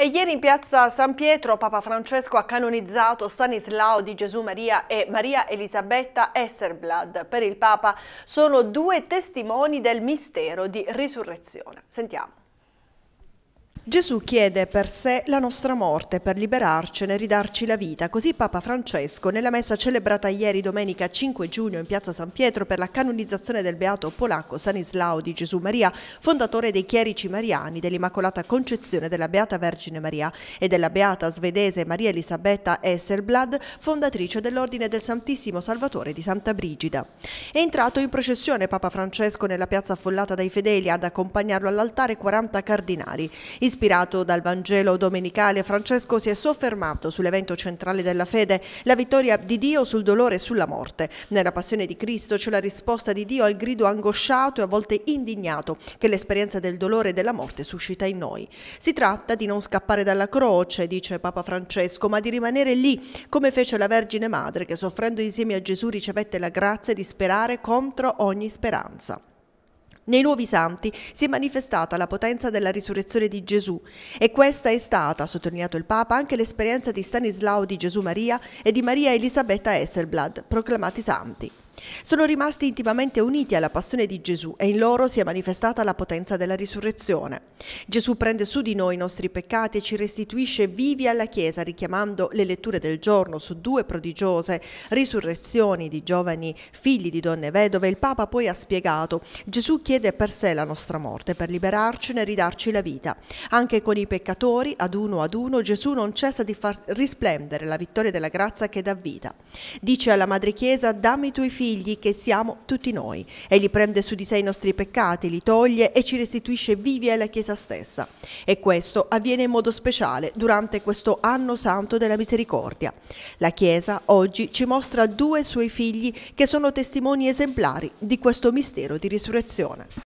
E ieri in piazza San Pietro Papa Francesco ha canonizzato Stanislao di Gesù Maria e Maria Elisabetta Esserblad. Per il Papa sono due testimoni del mistero di risurrezione. Sentiamo. Gesù chiede per sé la nostra morte per liberarcene e ridarci la vita. Così Papa Francesco, nella messa celebrata ieri domenica 5 giugno in piazza San Pietro per la canonizzazione del beato polacco Stanislao di Gesù Maria, fondatore dei chierici mariani dell'Immacolata Concezione della Beata Vergine Maria e della beata svedese Maria Elisabetta Esselblad, fondatrice dell'Ordine del Santissimo Salvatore di Santa Brigida. È entrato in processione Papa Francesco nella piazza affollata dai fedeli ad accompagnarlo all'altare 40 cardinali. In Ispirato dal Vangelo domenicale, Francesco si è soffermato sull'evento centrale della fede, la vittoria di Dio sul dolore e sulla morte. Nella passione di Cristo c'è la risposta di Dio al grido angosciato e a volte indignato che l'esperienza del dolore e della morte suscita in noi. Si tratta di non scappare dalla croce, dice Papa Francesco, ma di rimanere lì, come fece la Vergine Madre che soffrendo insieme a Gesù ricevette la grazia di sperare contro ogni speranza. Nei nuovi santi si è manifestata la potenza della risurrezione di Gesù e questa è stata, ha sottolineato il Papa, anche l'esperienza di Stanislao di Gesù Maria e di Maria Elisabetta Esselblad, proclamati santi. Sono rimasti intimamente uniti alla passione di Gesù e in loro si è manifestata la potenza della risurrezione. Gesù prende su di noi i nostri peccati e ci restituisce vivi alla Chiesa, richiamando le letture del giorno su due prodigiose risurrezioni di giovani figli di donne vedove. Il Papa poi ha spiegato, Gesù chiede per sé la nostra morte, per liberarcene e ridarci la vita. Anche con i peccatori, ad uno ad uno, Gesù non cessa di far risplendere la vittoria della grazia che dà vita. Dice alla Madre Chiesa, dammi i tuoi figli figli che siamo tutti noi. Egli prende su di sé i nostri peccati, li toglie e ci restituisce vivi alla Chiesa stessa. E questo avviene in modo speciale durante questo anno santo della misericordia. La Chiesa oggi ci mostra due suoi figli che sono testimoni esemplari di questo mistero di risurrezione.